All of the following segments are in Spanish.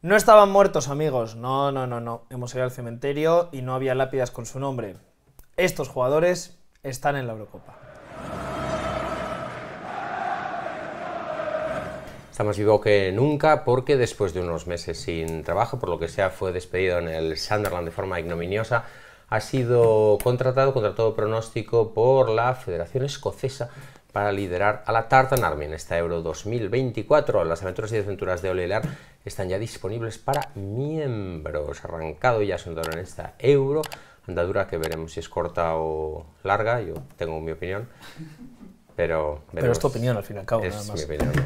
No estaban muertos, amigos. No, no, no, no. Hemos ido al cementerio y no había lápidas con su nombre. Estos jugadores están en la Eurocopa. está más vivo que nunca porque después de unos meses sin trabajo, por lo que sea, fue despedido en el Sunderland de forma ignominiosa. Ha sido contratado contra todo pronóstico por la Federación Escocesa para liderar a la Tartan Army en esta Euro 2024. Las aventuras y desventuras de Ole Lear están ya disponibles para miembros. Arrancado ya son en esta euro, andadura que veremos si es corta o larga, yo tengo mi opinión. Pero, pero es tu opinión al fin y al cabo,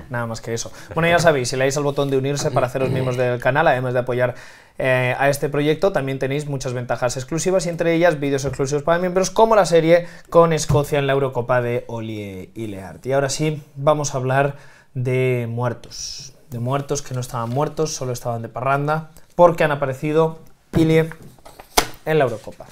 nada, más, que eso. Bueno, ya sabéis, si le dais al botón de unirse para haceros mm. miembros del canal, además de apoyar eh, a este proyecto, también tenéis muchas ventajas exclusivas y entre ellas vídeos exclusivos para miembros, como la serie con Escocia en la Eurocopa de Oli y Leart. Y ahora sí, vamos a hablar de muertos de muertos que no estaban muertos, solo estaban de parranda, porque han aparecido Pilie en la Eurocopa.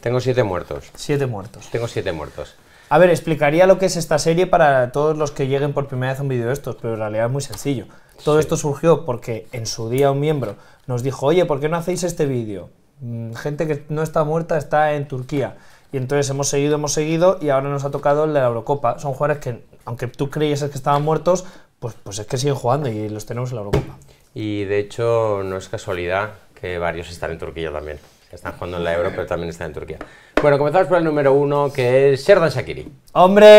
Tengo siete muertos. Siete muertos. Tengo siete muertos. A ver, explicaría lo que es esta serie para todos los que lleguen por primera vez a un vídeo de estos, pero en realidad es muy sencillo. Todo esto surgió porque en su día un miembro nos dijo, oye, ¿por qué no hacéis este vídeo? Mm, gente que no está muerta está en Turquía. Y entonces hemos seguido, hemos seguido y ahora nos ha tocado el de la Eurocopa. Son jugadores que, aunque tú creyes que estaban muertos, pues, pues es que siguen jugando y los tenemos en la Eurocopa. Y de hecho, no es casualidad que varios están en Turquía también. Están jugando en la Euro, pero también están en Turquía. Bueno, comenzamos por el número uno, que es Serdan Shakiri. ¡Hombre!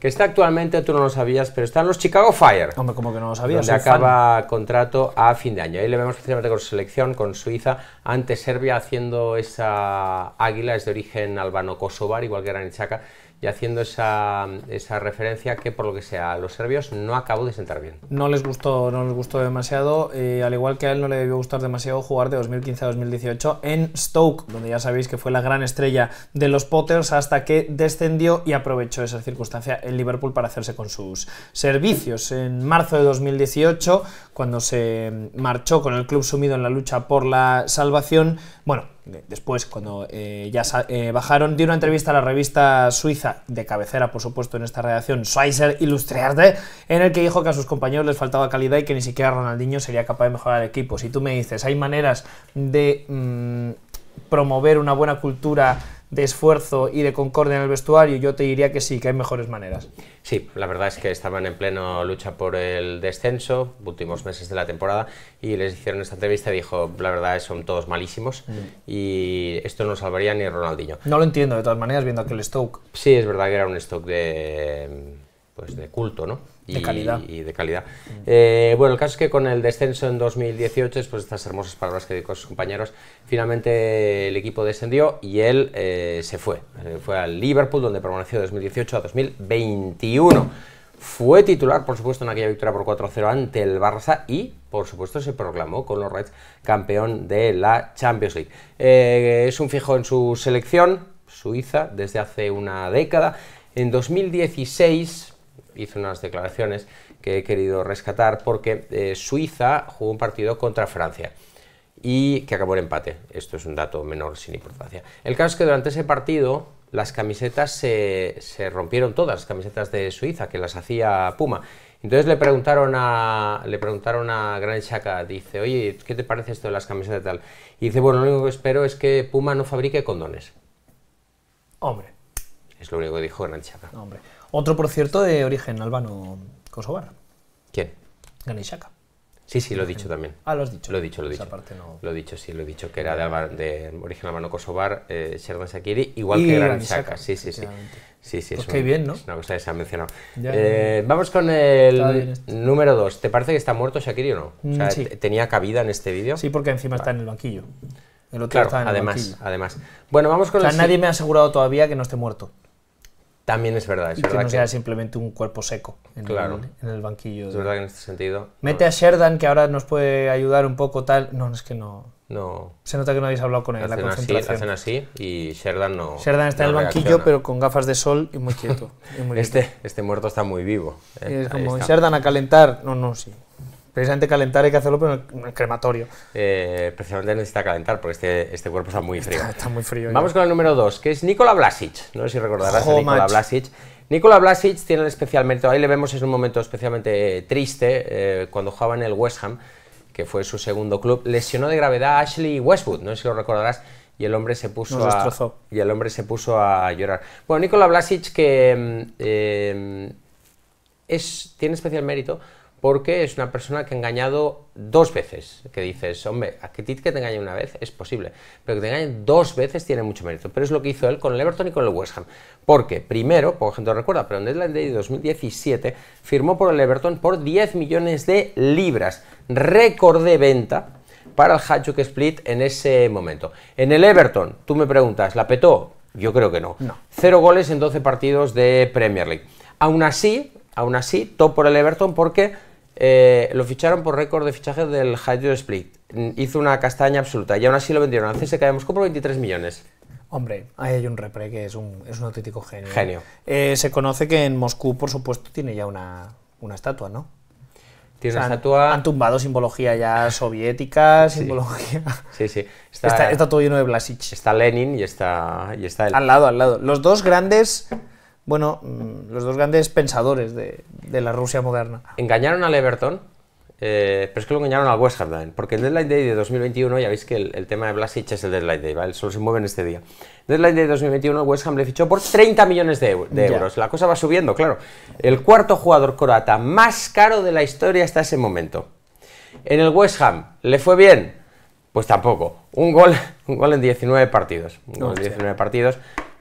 que está actualmente, tú no lo sabías, pero está en los Chicago Fire. Hombre, como que no lo sabías. Donde acaba contrato a fin de año. Ahí le vemos precisamente con su selección, con Suiza, ante Serbia, haciendo esa águila, es de origen albano-kosovar, igual que en Xhaka y haciendo esa, referencia que por lo que sea a los serbios no acabó de sentar bien. No les gustó, no les gustó demasiado, eh, al igual que a él no le debió gustar demasiado jugar de 2015 a 2018 en Stoke, donde ya sabéis que fue la gran estrella de los Potters hasta que descendió y aprovechó esa circunstancia en Liverpool para hacerse con sus servicios. En marzo de 2018, cuando se marchó con el club sumido en la lucha por la salvación, bueno, después, cuando eh, ya eh, bajaron, dio una entrevista a la revista suiza de cabecera, por supuesto, en esta redacción, Schweizer Illustrierte, en el que dijo que a sus compañeros les faltaba calidad y que ni siquiera Ronaldinho sería capaz de mejorar el equipo. Si tú me dices, hay maneras de mm, promover una buena cultura de esfuerzo y de concordia en el vestuario, yo te diría que sí, que hay mejores maneras. Sí, la verdad es que estaban en pleno lucha por el descenso, últimos meses de la temporada, y les hicieron esta entrevista y dijo, la verdad son todos malísimos mm. y esto no salvaría ni Ronaldinho. No lo entiendo, de todas maneras, viendo aquel Stoke. Sí, es verdad que era un Stoke de pues de culto, ¿no? De calidad. Y de calidad. Eh, bueno, el caso es que con el descenso en 2018, después de estas hermosas palabras que dijo sus compañeros, finalmente el equipo descendió y él eh, se fue. Eh, fue al Liverpool, donde permaneció de 2018 a 2021. Fue titular, por supuesto, en aquella victoria por 4-0 ante el Barça y, por supuesto, se proclamó con los Reds campeón de la Champions League. es un fijo en su selección, Suiza, desde hace una década. En 2016 hizo unas declaraciones que he querido rescatar porque eh, Suiza jugó un partido contra Francia y que acabó en empate. Esto es un dato menor sin importancia. El caso es que durante ese partido las camisetas se, se rompieron todas, las camisetas de Suiza, que las hacía Puma. Entonces le preguntaron a le preguntaron a Gran Chaca, dice, oye, ¿qué te parece esto de las camisetas y tal? Y dice, bueno, lo único que espero es que Puma no fabrique condones. Hombre. Es lo único que dijo Gran Chaca. Hombre. Otro, por cierto, de origen albano kosovar. ¿Quién? Ganishaka. Sí, sí, lo he dicho también. Ah, lo has dicho. Lo he dicho, lo he dicho. No... Lo he dicho, sí, lo he dicho, que era de, de origen albano kosovar, eh, Shakiri, igual que Ganishaka. Sí, sí, sí. Sí, sí, pues es bien, ¿no? Es una cosa que se ha mencionado. Eh, vamos con el número dos. ¿Te parece que está muerto Shakiri o no? Mm, ¿Tenía cabida en este vídeo? Sí, porque encima está en el banquillo. El otro claro, en además, el además. Bueno, vamos con o nadie me ha asegurado todavía que no esté muerto. También es verdad, es Que no sea simplemente un cuerpo seco en, claro. el, en el, banquillo. Es verdad que en este sentido. Mete a Sheridan, que ahora nos puede ayudar un poco tal. No, es que no. No. Se nota que no habéis hablado con él. la concentración. Así, hacen así y Sheridan no. Sheridan está en el banquillo, pero con gafas de sol y muy quieto. Este, este, muerto está muy vivo. ¿eh? es como, Sheridan a calentar. No, no, sí precisamente calentar hay que hacerlo en el crematorio. Eh, precisamente necesita calentar porque este, este cuerpo está muy frío. Está, muy frío. Vamos con el número 2, que es Nikola Blasic. No sé si recordarás a Nikola Blasic. Nikola Blasic tiene especial mérito. ahí le vemos en un momento especialmente eh, triste eh, cuando jugaba en el West Ham, que fue su segundo club, lesionó de gravedad a Ashley Westwood, no sé si lo recordarás, y el hombre se puso a, y el hombre se puso a llorar. Bueno, Nikola Blasic que mm, es, tiene especial mérito porque es una persona que ha engañado dos veces, que dices, hombre, a que te engañe una vez es posible, pero que te engañe dos veces tiene mucho mérito, pero es lo que hizo él con el Everton y con el West Ham, porque primero, por ejemplo, recuerda, pero en el 2017 firmó por el Everton por 10 millones de libras, récord de venta para el Hatchuk Split en ese momento. En el Everton, tú me preguntas, ¿la petó? Yo creo que no. no. Cero goles en 12 partidos de Premier League. Aún así, aún así, top por el Everton porque eh, lo ficharon por récord de fichajes del Hydro Split. Hizo una castaña absoluta y aún así lo vendieron al se de Moscú por 23 millones. Hombre, ahí hay un repre que es un, es auténtico genio. Genio. Eh, se conoce que en Moscú, por supuesto, tiene ya una, una estatua, ¿no? Tiene una estatua. Han, tumbado simbología ya soviética, simbología. Sí, sí. Está, todo lleno de Blasich. Está Lenin y está, y está Al lado, al lado. Los dos grandes bueno, mm, los dos grandes pensadores de, la Rusia moderna. Engañaron al Everton, eh, pero es que lo engañaron al West Ham también, porque el Deadline Day de 2021, ya veis que el, tema de Blasic es el Deadline Day, ¿vale? Solo se mueven en este día. Deadline Day de 2021, West Ham le fichó por 30 millones de, euros. La cosa va subiendo, claro. El cuarto jugador croata más caro de la historia hasta ese momento. En el West Ham, ¿le fue bien? Pues tampoco. Un gol, un gol en 19 partidos. Un gol en 19 partidos.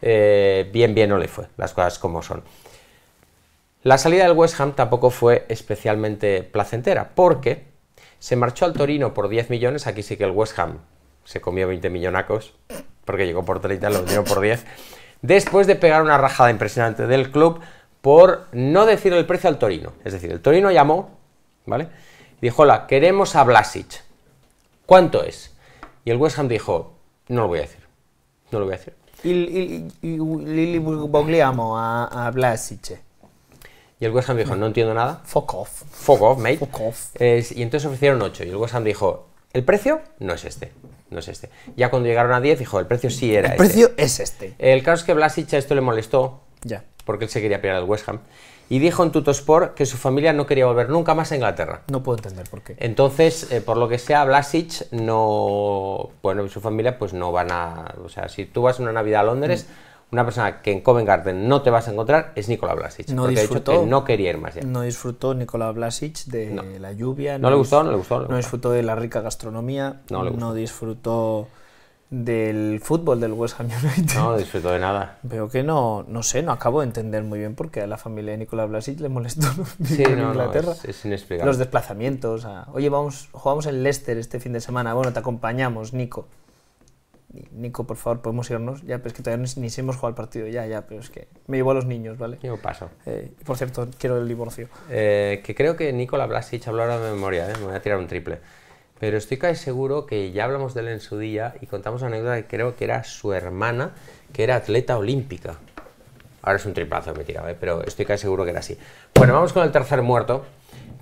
Eh, bien, bien no le fue, las cosas como son. La salida del West Ham tampoco fue especialmente placentera, porque se marchó al Torino por 10 millones, aquí sí que el West Ham se comió 20 millonacos, porque llegó por 30, lo dio por 10, después de pegar una rajada impresionante del club por no decir el precio al Torino. Es decir, el Torino llamó, ¿vale? Dijo, hola, queremos a Blasic. ¿Cuánto es? Y el West Ham dijo, no lo voy a decir, no lo voy a decir. Y, Lili Bogliamo a, a Y el West Ham dijo, no entiendo nada. Fuck off. Fuck off, mate. Fuck y entonces ofrecieron 8. Y el West Ham dijo, el precio no es este. No es este. Ya cuando llegaron a 10, dijo, el precio sí era el este. El precio es este. El caso es que Blasiche esto le molestó. Ya. Porque él se quería pelear al West Ham y dijo en Tutosport que su familia no quería volver nunca más a Inglaterra. No puedo entender por qué. Entonces, eh, por lo que sea, Blasic no. Bueno, su familia pues no van a. O sea, si tú vas una Navidad a Londres. Mm. Una persona que en Covent Garden no te vas a encontrar es Nicolás Blasic. No disfrutó. no quería ir más allá. No disfrutó Nicolás Blasic de la lluvia. No, le gustó, no le gustó. No, disfrutó de la rica gastronomía. No le gustó. No disfrutó del fútbol del West Ham United. No disfruto de nada. Veo que no, no sé, no acabo de entender muy bien por qué a la familia de Nicolás Blasic le molestó sí, en Inglaterra. No, es, inexplicable. Los desplazamientos. Oye, vamos, jugamos en Leicester este fin de semana. Bueno, te acompañamos, Nico. Nico, por favor, podemos irnos. Ya, pero es que todavía ni, ni hemos jugado el partido. Ya, ya, pero es que me llevo a los niños, ¿vale? Yo paso. Eh, por cierto, quiero el divorcio. Eh, que creo que Nicolás Blasic habló ahora de memoria, ¿eh? me voy a tirar un triple pero estoy casi seguro que ya hablamos de él en su día y contamos una anécdota que creo que era su hermana, que era atleta olímpica. Ahora es un triplazo que me tiraba, ¿eh? pero estoy casi seguro que era así. Bueno, vamos con el tercer muerto,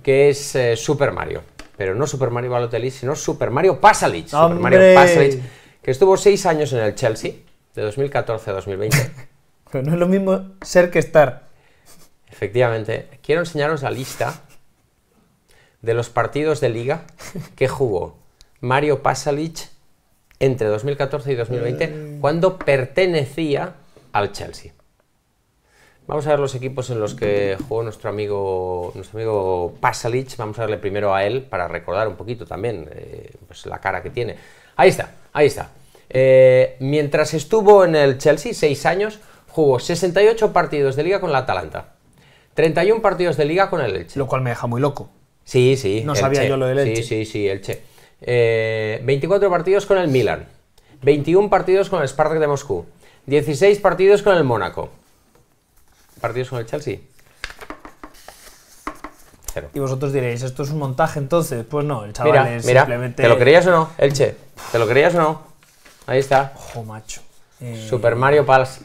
que es eh, Super Mario. Pero no Super Mario Balotelli, sino Super Mario Pasalic. Super Mario Pasalic, que estuvo seis años en el Chelsea, de 2014 a 2020. pero no es lo mismo ser que estar. Efectivamente. Quiero enseñaros la lista de los partidos de liga que jugó Mario Pasalic entre 2014 y 2020, cuando pertenecía al Chelsea. Vamos a ver los equipos en los que jugó nuestro amigo, nuestro amigo Pasalic. Vamos a darle primero a él para recordar un poquito también eh, pues la cara que tiene. Ahí está, ahí está. Eh, mientras estuvo en el Chelsea, seis años, jugó 68 partidos de liga con la Atalanta, 31 partidos de liga con el Elche. Lo cual me deja muy loco. Sí, sí. No sabía yo lo del Elche. Sí, sí, sí, Elche. 24 partidos con el Milan, 21 partidos con el Spartak de Moscú, 16 partidos con el Mónaco. ¿Partidos con el Chelsea? Y vosotros diréis, ¿esto es un montaje entonces? Pues no, el chaval mira, es mira, simplemente... ¿Te lo creías o no, Elche? ¿Te lo creías o no? Ahí está. Ojo, macho. Super Mario eh, Pas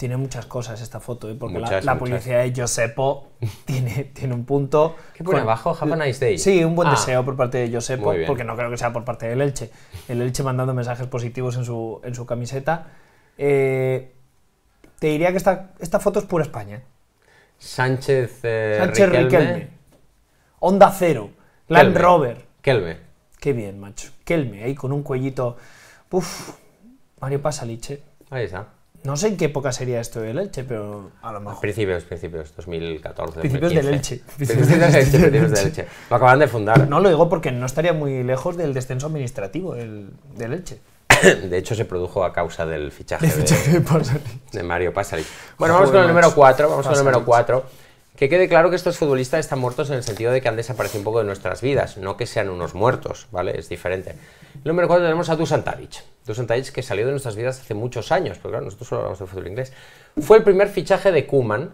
tiene muchas cosas esta foto, ¿eh? porque la, policía publicidad de Josepo tiene, tiene un punto. ¿Qué pone abajo? Have nice day. Sí, un buen ah. deseo por parte de Josepo, porque no creo que sea por parte del Elche. El Elche mandando mensajes positivos en su, en su camiseta. Eh, te diría que esta, esta foto es pura España. ¿eh? Sánchez, eh, Sánchez Riquelme. Onda Cero. Land Rover. Kelme. Qué bien, macho. Kelme, ahí con un cuellito. Uf, Mario Pasaliche. Ahí está. No sé en qué época sería esto del Elche, pero a lo mejor. Principios, principios, 2014. Principios 2015. del Elche. Principios del Elche, Lo acaban de fundar. No lo digo porque no estaría muy lejos del descenso administrativo del, del Elche. De hecho, se produjo a causa del fichaje, de, Mario Pásari. Bueno, vamos con el número 4. Vamos con el número 4. Que quede claro que estos futbolistas están muertos en el sentido de que han desaparecido un poco de nuestras vidas, no que sean unos muertos, ¿vale? Es diferente. El número 4 tenemos a Dusan Tadic. Dusan que salió de nuestras vidas hace muchos años, porque claro, nosotros solo hablamos de fútbol inglés. Fue el primer fichaje de Kuman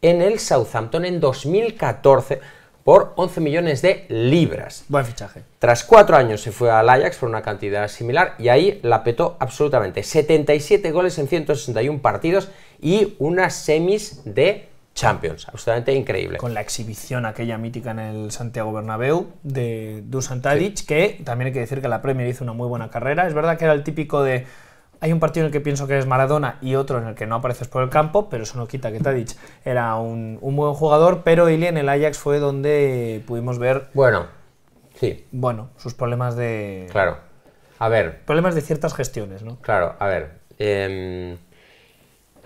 en el Southampton en 2014 por 11 millones de libras. Buen fichaje. Tras cuatro años se fue al Ajax por una cantidad similar y ahí la petó absolutamente. 77 goles en 161 partidos y unas semis de Champions, absolutamente increíble. Con la exhibición aquella mítica en el Santiago Bernabéu de Dusan Tadic, que también hay que decir que la Premier hizo una muy buena carrera. Es verdad que era el típico de hay un partido en el que pienso que eres Maradona y otro en el que no apareces por el campo, pero eso no quita que Tadic era un, buen jugador, pero Ili en el Ajax fue donde pudimos ver... Bueno, sí. Bueno, sus problemas de... Claro. A ver. Problemas de ciertas gestiones, ¿no? Claro, a ver. Em,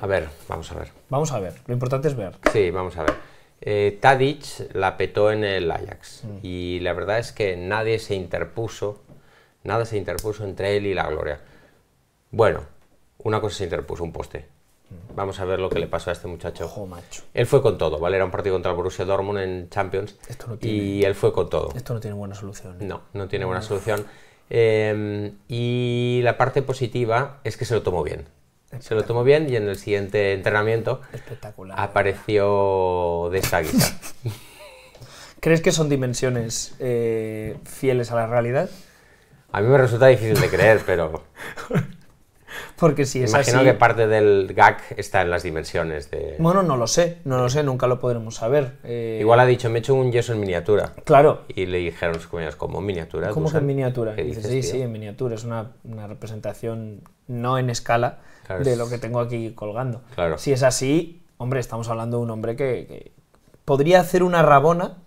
a ver, vamos a ver. Vamos a ver, lo importante es ver. Sí, vamos a ver. Eh, Tadic la petó en el Ajax mm. y la verdad es que nadie se interpuso, nada se interpuso entre él y la gloria. Bueno, una cosa se interpuso, un poste. Mm. Vamos a ver lo que le pasó a este muchacho. Ojo, macho. Él fue con todo, ¿vale? Era un partido contra el Borussia Dortmund en Champions y él fue con todo. Esto no tiene buena solución. ¿eh? No, no tiene buena solución. Em, y la parte positiva es que se lo tomó bien se lo tomó bien y en el siguiente entrenamiento Espectacular, apareció de esa guisa. ¿Crees que son dimensiones eh, fieles a la realidad? A mí me resulta difícil de creer, pero... Porque si es Imagino que parte del gag está en las dimensiones de... Bueno, no lo sé, no lo sé, nunca lo podremos saber. Eh. Igual ha dicho, me he hecho un yeso en miniatura. Claro. Y le dijeron sus compañeros, ¿cómo en miniatura? ¿Cómo que en miniatura? Dices, sí, sí, en miniatura. Es una, una representación no en escala, de lo que tengo aquí colgando. Si es así, hombre, estamos hablando de un hombre que, podría hacer una rabona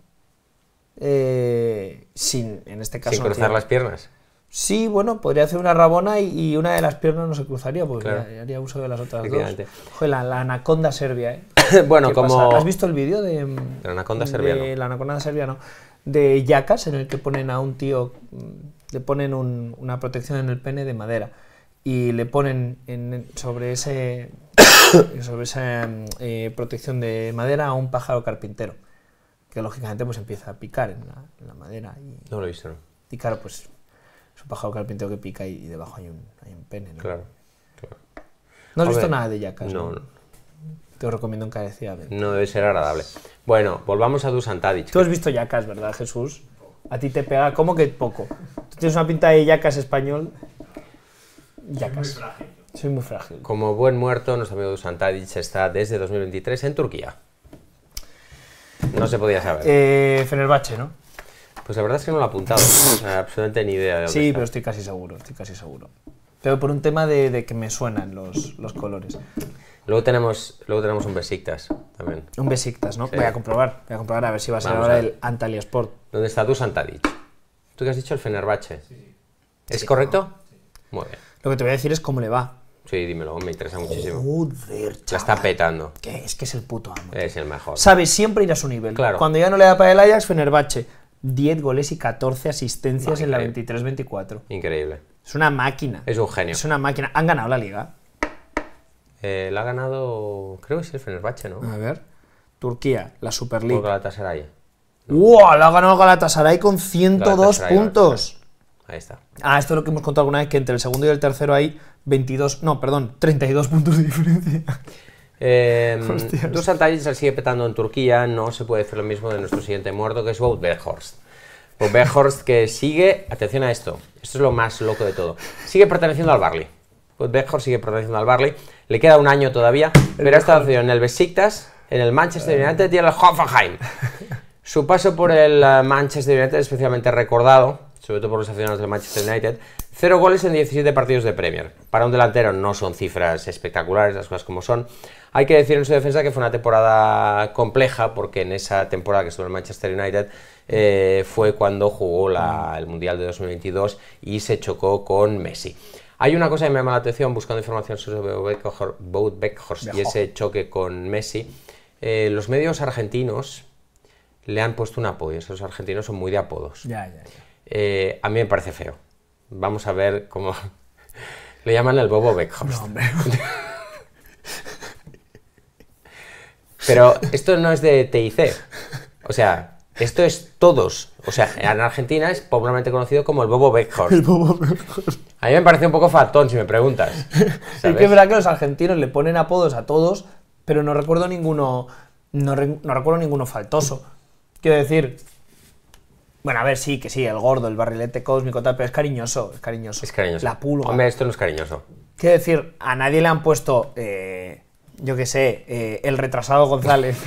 eh, sin, en este caso... Sin cruzar las piernas. Sí, bueno, podría hacer una rabona y, una de las piernas no se cruzaría porque haría, uso de las otras dos. la, anaconda serbia, ¿eh? bueno, como... ¿Has visto el vídeo de... La anaconda serbia, no. La anaconda serbia, no. De yacas en el que ponen a un tío... Le ponen una protección en el pene de madera y le ponen sobre ese sobre esa mm, eh, protección de madera a un pájaro carpintero que lógicamente pues empieza a picar en la, madera y, no lo he visto no. y claro pues es un pájaro carpintero que pica y, debajo hay un, hay un pene ¿no? claro, claro no has visto nada de yacas no, no, te lo recomiendo encarecidamente no debe ser agradable bueno volvamos a tu Tadic tú has visto yacas verdad Jesús a ti te pega como que poco tú tienes una pinta de yacas español ya casi. Soy muy frágil. Como buen muerto, nuestro amigo Dusan Tadic está desde 2023 en Turquía. No se podía saber. Eh, Fenerbahce, ¿no? Pues la verdad es que no lo he apuntado. absolutamente ni idea de dónde Sí, pero estoy casi seguro, estoy casi seguro. Pero por un tema de, que me suenan los, los, colores. Luego tenemos, luego tenemos un Besiktas también. Un Besiktas, ¿no? Voy a comprobar, voy a comprobar a ver si va a ser ahora el Antalya Sport. ¿Dónde está Dusan Tadic? Tú que has dicho el Fenerbahce. Sí. ¿Es correcto? Muy bien. Lo que te voy a decir es cómo le va. Sí, dímelo, me interesa muchísimo. Joder, chaval. La está petando. es que es el puto amo. Es el mejor. Sabe siempre ir a su nivel. Claro. Cuando ya no le da para el Ajax, Fenerbahce. 10 goles y 14 asistencias en la 23-24. Increíble. Es una máquina. Es un genio. Es una máquina. ¿Han ganado la liga? Eh, la ha ganado, creo que es el Fenerbahce, ¿no? A ver. Turquía, la Superliga. Galatasaray. ¡Wow! La ha ganado Galatasaray con 102 puntos. Ahí está. Ah, esto es lo que hemos contado alguna vez, que entre el segundo y el tercero hay 22, no, perdón, 32 puntos de diferencia. Em, dos Dusan Se sigue petando en Turquía, no se puede decir lo mismo de nuestro siguiente muerto, que es Wout Berghorst. Wout que sigue, atención a esto, esto es lo más loco de todo, sigue perteneciendo al Barley. Wout Berghorst sigue perteneciendo al Barley, le queda un año todavía, pero ha estado en el Besiktas, en el Manchester United y en el Hoffenheim. Su paso por el eh, Manchester United es especialmente recordado sobre todo por los aficionados del Manchester United. Cero goles en 17 partidos de Premier. Para un delantero no son cifras espectaculares, las cosas como son. Hay que decir en su defensa que fue una temporada compleja, porque en esa temporada que estuvo en Manchester United eh, fue cuando jugó el Mundial de 2022 y se chocó con Messi. Hay una cosa que me llama la atención buscando información sobre Beckhorst y ese choque con Messi. Eh, los medios argentinos le han puesto un apodo. Esos argentinos son muy de apodos. ya, ya. Eh, a mí me parece feo. Vamos a ver cómo... Le llaman el Bobo Beckhorst. Pero esto no es de TIC. O sea, esto es todos. O sea, en Argentina es popularmente conocido como el Bobo Beckhorst. El Bobo A mí me parece un poco fatón, si me preguntas. Es que es verdad que los argentinos le ponen apodos a todos, pero no recuerdo ninguno. no recuerdo ninguno faltoso. Quiero decir, bueno, a ver, sí, que sí, el gordo, el barrilete cósmico, tal, pero es cariñoso, es cariñoso. Es cariñoso. La pulga. Hombre, esto no es cariñoso. Quiero decir, a nadie le han puesto, yo qué sé, el retrasado González.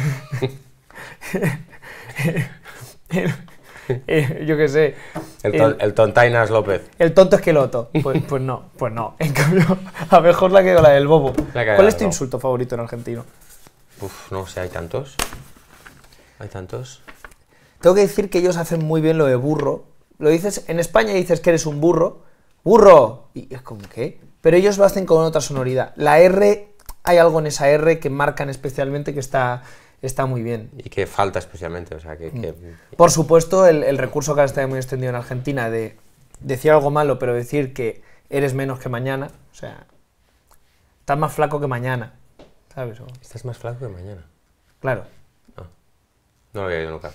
yo qué sé. El, tontainas López. El tonto esqueloto. Pues, pues no, pues no. En cambio, a mejor la que la del bobo. ¿Cuál es tu insulto favorito en argentino? Uf, no sé, hay tantos. Hay tantos. Tengo que decir que ellos hacen muy bien lo de burro. Lo dices, en España dices que eres un burro. ¡Burro! Y es como, ¿qué? Pero ellos lo hacen con otra sonoridad. La R, hay algo en esa R que marcan especialmente que está, está muy bien. Y que falta especialmente, o sea, que... Mm. Por supuesto, el, recurso que ahora está muy extendido en Argentina de decir algo malo, pero decir que eres menos que mañana, o sea, estás más flaco que mañana, ¿sabes? Estás más flaco que mañana. Claro. Ah, no, lo había oído nunca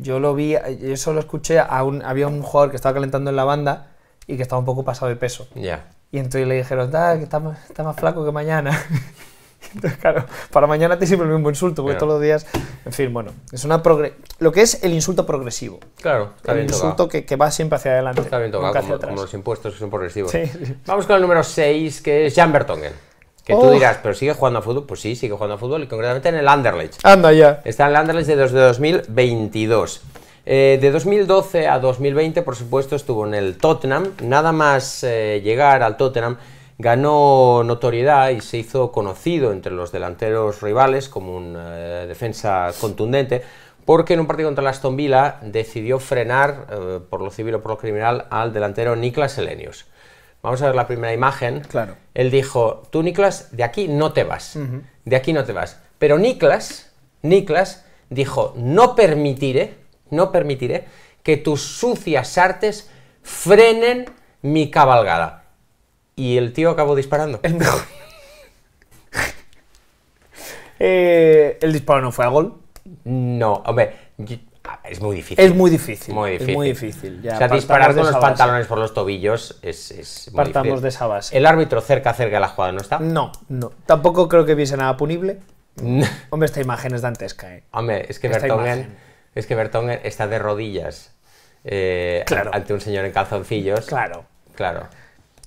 yo lo vi, yo solo escuché a un, había un jugador que estaba calentando en la banda y que estaba un poco pasado de peso. Ya. Y entonces le dijeron, que está más, flaco que mañana. Entonces, claro, para mañana te sirve el mismo insulto, porque todos los días. En fin, bueno, es una progre lo que es el insulto progresivo. Claro, está El insulto que, va siempre hacia adelante. Está bien hacia atrás. los impuestos que son progresivos. Vamos con el número 6, que es Jan Bertongen. Que tú dirás, pero sigue jugando a fútbol. Pues sí, sigue jugando a fútbol y concretamente en el Anderlecht. Anda ya. Está en el Anderlecht desde 2022. Eh, de 2012 a 2020, por supuesto, estuvo en el Tottenham. Nada más eh, llegar al Tottenham, ganó notoriedad y se hizo conocido entre los delanteros rivales como una eh, defensa contundente, porque en un partido contra el Aston Villa decidió frenar, por lo civil o por lo criminal, al delantero Niklas Elenius vamos a ver la primera imagen, claro. él dijo, tú Niklas, de aquí no te vas, de aquí no te vas. Pero Niklas, Niklas dijo, no permitiré, no permitiré que tus sucias artes frenen mi cabalgada. Y el tío acabó disparando. El, eh, el disparo no fue a gol. No, hombre, Ah, es muy difícil. Es muy difícil. Muy difícil. Es muy difícil. Ya, o sea, disparar con los pantalones por los tobillos es, muy Partamos difícil. de esa base. ¿El árbitro cerca, cerca de la jugada no está? No, no. Tampoco creo que viese nada punible. Hombre, esta imagen es dantesca, ¿eh? Hombre, es que Bertongen, es está de rodillas eh, ante un señor en calzoncillos. Claro. Claro.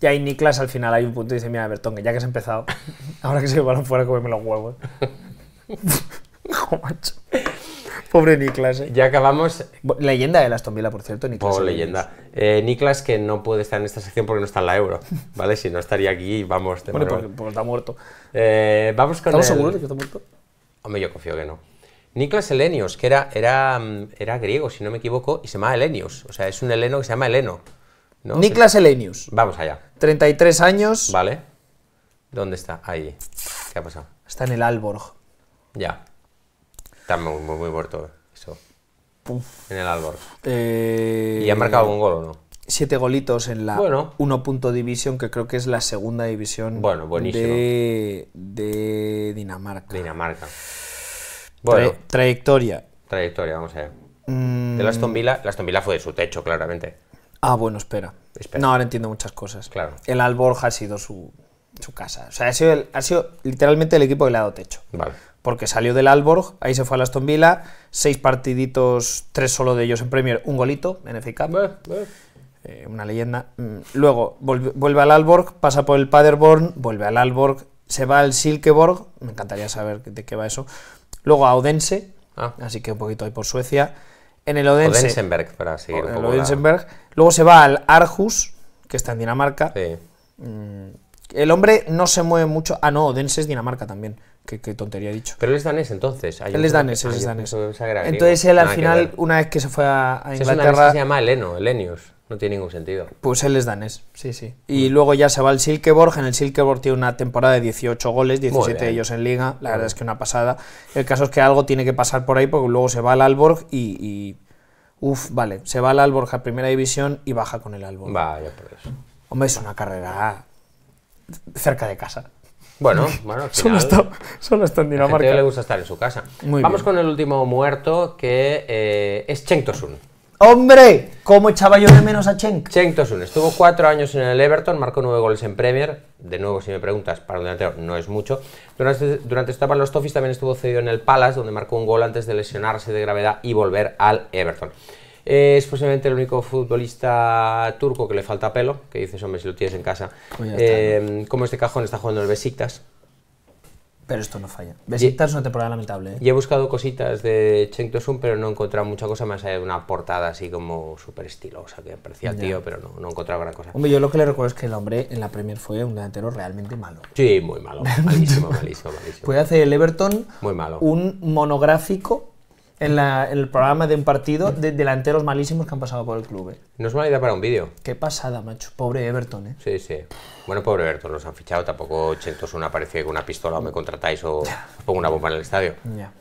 Y ahí Niklas al final hay un punto y dice, mira, Bertongen, ya que has empezado, ahora que se el fuera fuera, comerme los huevos. Hijo macho. Pobre Niklas. Eh. Ya acabamos. Leyenda de Aston Villa, por cierto, Niklas. Pobre oh, leyenda. Eh, Niklas, que no puede estar en esta sección porque no está en la Euro, ¿vale? si no estaría aquí, vamos. bueno, porque, pues, pues está muerto. Eh, vamos con ¿Estamos seguros de que está muerto? Hombre, yo confío que no. Niklas Helenios, que era, era, era griego, si no me equivoco, y se llama Helenios. O sea, es un heleno que se llama Heleno. Niklas Helenius. Vamos allá. 33 años. Vale. ¿Dónde está? Ahí. ¿Qué ha pasado? Está en el Alborg. Ya. Está muy, muy, muerto eso. En el Albor. Eh, ¿Y ha marcado un gol o no? Siete golitos en la bueno. punto División, que creo que es la segunda división de, de, Dinamarca. Dinamarca. Bueno. trayectoria. Trayectoria, vamos a ver. De la Aston Villa, la Aston Villa fue de su techo, claramente. Ah, bueno, espera. No, ahora entiendo muchas cosas. Claro. El Alborja ha sido su, su casa. O sea, ha sido, ha sido literalmente el equipo que le ha dado techo. Vale porque salió del Alborg, ahí se fue a Aston Villa, seis partiditos, tres solo de ellos en Premier, un golito en FK. Eh, una leyenda. Mm, luego vuelve, al Alborg, pasa por el Paderborn, vuelve al Alborg, se va al Silkeborg, me encantaría saber de qué va eso. Luego a Odense, ah. así que un poquito ahí por Suecia. En el Odense. Odensenberg, para seguir. Luego se va al Arjus, que está en Dinamarca. Mm, el hombre no se mueve mucho. Ah, no, Odense es Dinamarca también. Qué, tontería he dicho. Pero él es danés entonces. él es danés, él es danés. Entonces él al final, una vez que se fue a, Inglaterra... se llama Eleno, Elenius. No tiene ningún sentido. Pues él es danés, sí, sí. Y mm. luego ya se va al Silkeborg. En el Silkeborg tiene una temporada de 18 goles, 17 de ellos en liga. La verdad mm. es que una pasada. El caso es que algo tiene que pasar por ahí porque luego se va al Alborg y... y uf, vale, se va al Alborg a primera división y baja con el Alborg. Vaya por eso. Hombre, es una carrera cerca de casa. Bueno, bueno, solo, está, en Dinamarca. A le gusta estar en su casa. Muy Vamos con el último muerto que eh, es Cheng Tosun. ¡Hombre! ¿Cómo echaba yo de menos a Cheng? Cheng Tosun estuvo cuatro años en el Everton, marcó nueve goles en Premier. De nuevo, si me preguntas, para un delantero no es mucho. Durante, durante los Toffees también estuvo cedido en el Palace, donde marcó un gol antes de lesionarse de gravedad y volver al Everton. Es posiblemente el único futbolista turco que le falta pelo, que dices, hombre, si lo tienes en casa. Pues em, como este cajón está jugando el Besiktas. Pero esto no falla. Besiktas es una temporada lamentable. ¿eh? Y he buscado cositas de Cheng Tosun, pero no he encontrado mucha cosa más allá una portada así como súper estilosa que parecía tío, pero no, no he encontrado gran cosa. Hombre, yo lo que le recuerdo es que el hombre en la Premier fue un delantero realmente malo. Sí, muy malo. Malísimo, malísimo, malísimo. Puede hacer el Everton muy malo. un monográfico en, el programa de un partido de delanteros malísimos que han pasado por el club. Eh. No es mala idea para un vídeo. Qué pasada, macho. Pobre Everton, ¿eh? Sí, sí. Bueno, pobre Everton, los han fichado. Tampoco una aparece con una pistola o me contratáis o pongo una bomba en el estadio. Ya.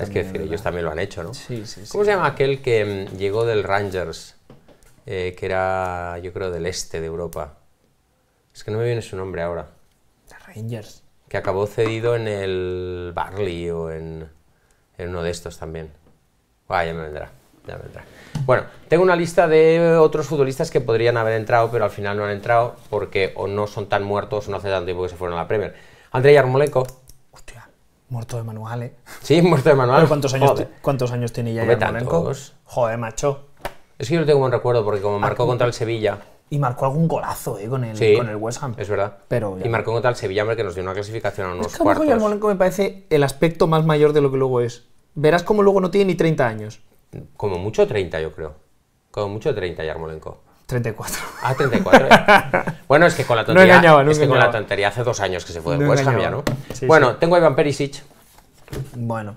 es que decir, ellos también lo han hecho, ¿no? Sí, sí, sí. ¿Cómo se llama aquel que mm, llegó del Rangers, eh, que era, yo creo, del este de Europa? Es que no me viene su nombre ahora. Rangers. Que acabó cedido en el Barley o en, en uno de estos también. Ah, ya me vendrá, Bueno, tengo una lista de otros futbolistas que podrían haber entrado, pero al final no han entrado porque o no son tan muertos o no hace tanto tiempo que se fueron a la Premier. André Yarmolenko. Hostia, muerto de manual, ¿eh? Sí, muerto de manual. ¿cuántos años, ¿Cuántos años tiene ya Yarmolenko? Joder, macho. Es que yo no tengo buen recuerdo porque como marcó ah, contra el Sevilla... Y marcó algún golazo eh, con, el, West Ham. Es verdad. Pero y marcó contra el Sevilla, hombre, que nos dio una clasificación a unos es que Yarmolenko me parece el aspecto más mayor de lo que luego es verás cómo luego no tiene ni 30 años. Como mucho 30, yo creo. Como mucho 30, Yarmolenko. 34. Ah, 34. Eh. bueno, es que con la tontería. No no es que con la tontería hace dos años que se fue del cambiar, ¿no? bueno, tengo a Ivan Perisic. Bueno.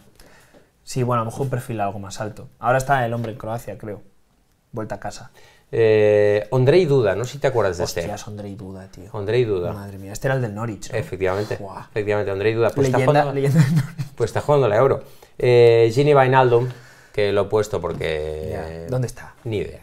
Sí, bueno, a lo mejor un perfil algo más alto. Ahora está el hombre en Croacia, creo. Vuelta a casa. Eh, Andrei Duda, no sé si te acuerdas de este. Andrei Duda, tío. Andrei Duda. Madre mía, este era el del Norwich. ¿no? Efectivamente. Efectivamente, Andrei Duda. Pues está jugando, leyenda del Norwich. pues está jugando la Euro. Eh, Ginny Vainaldum, que lo he puesto porque... ¿Dónde está? Ni idea.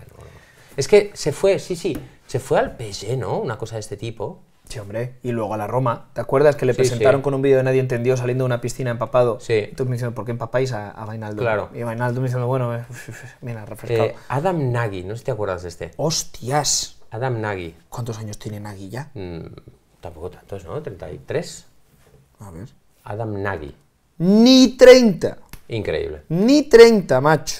Es que se fue, sí, sí, se fue al PG, ¿no? Una cosa de este tipo. Sí, hombre. Y luego a la Roma. ¿Te acuerdas que le presentaron con un vídeo de Nadie Entendió saliendo de una piscina empapado? Sí. tú me dices, ¿por qué empapáis a, a Claro. Y Vainaldo me diciendo, bueno, eh, mira, refrescado. Eh, Adam Nagy, no sé si te acuerdas de este. ¡Hostias! Adam Nagy. ¿Cuántos años tiene Nagy ya? Mm, tampoco tantos, ¿no? ¿33? A ver. Adam Nagy. ¡Ni 30! Increíble. Ni 30, macho.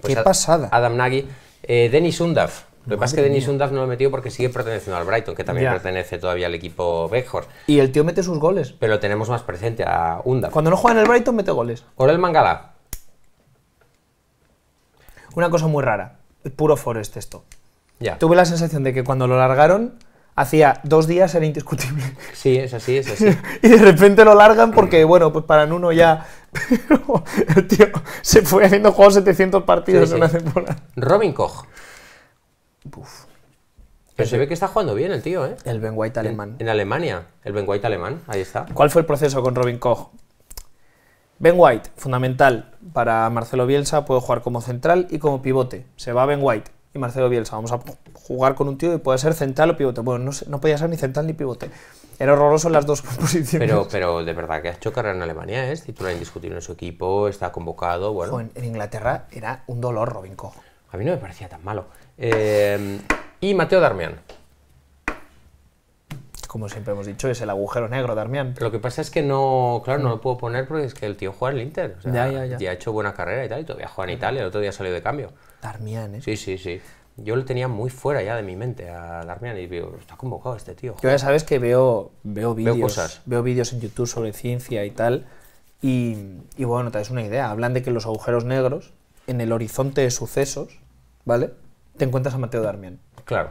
Pues Qué pasada. Adam Nagy. Eh, Denis Undaf. Lo que pasa es que Denis Undaf no lo metió porque sigue perteneciendo al Brighton, que también pertenece todavía al equipo Bejor. Y el tío mete sus goles. Pero lo tenemos más presente a Undaf. Cuando no juega en el Brighton, mete goles. Orel Mangala. Una cosa muy rara. Puro Forest esto. Ya. Tuve la sensación de que cuando lo largaron hacía dos días era indiscutible. Sí, es así, es así. y de repente lo largan porque, bueno, pues para uno ya... el tío se fue haciendo juegos 700 partidos en una temporada. Robin Koch. Pero se ve que está jugando bien el tío, ¿eh? El Ben White alemán. en, Alemania, el Ben White alemán, ahí está. ¿Cuál fue el proceso con Robin Koch? Ben White, fundamental para Marcelo Bielsa, puede jugar como central y como pivote. Se va Ben White y Marcelo Bielsa. Vamos a jugar con un tío y puede ser central o pivote. Bueno, no, no podía ser ni central ni pivote. Era horroroso en las dos posiciones. Pero, pero de verdad que ha hecho carrera en Alemania, ¿eh? es titular indiscutible en su equipo, está convocado. Bueno. en, Inglaterra era un dolor Robin A mí no me parecía tan malo. Eh, y Mateo Darmian. Como siempre hemos dicho, es el agujero negro, Darmian. Lo que pasa es que no, claro, no lo puedo poner porque es que el tío juega en el Inter. ya, ha hecho buena carrera y tal, y todavía juega en Italia, el otro día salió de cambio. Darmian, ¿eh? Sí, sí, sí. Yo lo tenía muy fuera ya de mi mente a Darmian y digo, está convocado este tío. Yo ya sabes que veo, veo vídeos veo vídeos en YouTube sobre ciencia y tal. Y, bueno, te das una idea. Hablan de que los agujeros negros, en el horizonte de sucesos, ¿vale? Te encuentras a Mateo Darmian.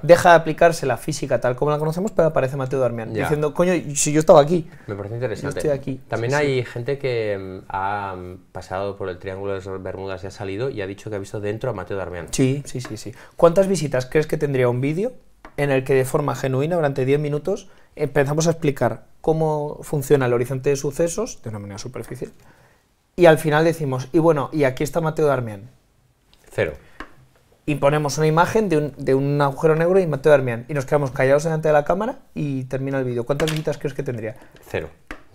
Deja de aplicarse la física tal como la conocemos, pero aparece Mateo Darmian diciendo, coño, si yo estaba aquí. Me parece interesante. estoy aquí. También hay gente que mm, ha mm, pasado por el Triángulo de las Bermudas y ha salido y ha dicho que ha visto dentro a Mateo Darmian. Sí, sí, sí, sí. ¿Cuántas visitas crees que tendría un vídeo en el que de forma genuina, durante 10 minutos, empezamos a explicar cómo funciona el horizonte de sucesos de una manera superficial? Y al final decimos, y bueno, y aquí está Mateo Darmian. Cero. Y ponemos una imagen de un, agujero negro y Mateo Darmian y nos quedamos callados delante de la cámara y termina el vídeo. ¿Cuántas visitas crees que tendría? Cero.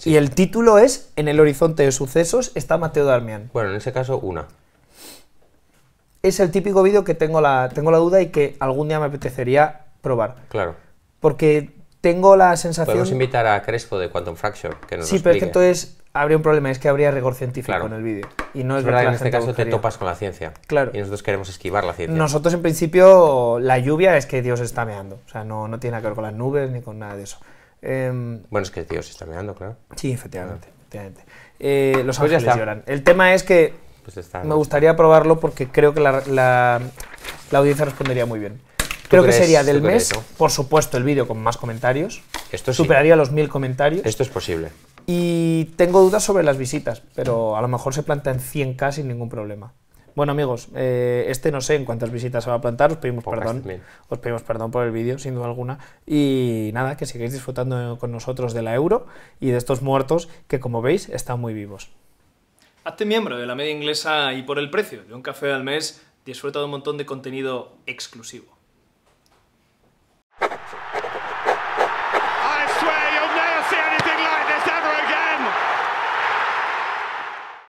Y el título es En el horizonte de sucesos está Mateo Darmian. Bueno, en ese caso, una. Es el típico vídeo que tengo la, tengo la duda y que algún día me apetecería probar. Claro. Porque tengo la sensación... Podemos invitar a Crespo de Quantum Fracture, que nos Sí, pero es que entonces habría un problema, es que habría rigor científico en el vídeo. Y no es, verdad que en este caso te topas con la ciencia. Claro. Y nosotros queremos esquivar la ciencia. Nosotros, en principio, la lluvia es que Dios está meando. O sea, no, no tiene que ver con las nubes ni con nada de eso. Em, bueno, es que Dios está meando, claro. Sí, efectivamente. Ah. Eh, los pues ángeles lloran. El tema es que pues me gustaría probarlo porque creo que la, audiencia respondería muy bien. Creo que sería del mes, por supuesto, el vídeo con más comentarios. Esto Superaría los mil comentarios. Esto es posible. Y tengo dudas sobre las visitas, pero a lo mejor se plantan 100K sin ningún problema. Bueno amigos, eh, este no sé en cuántas visitas se va a plantar, os pedimos perdón, os pedimos perdón por el vídeo, sin duda alguna, y nada, que sigáis disfrutando con nosotros de la euro y de estos muertos que como veis están muy vivos. Hazte miembro de la media inglesa y por el precio de un café al mes disfruta de un montón de contenido exclusivo.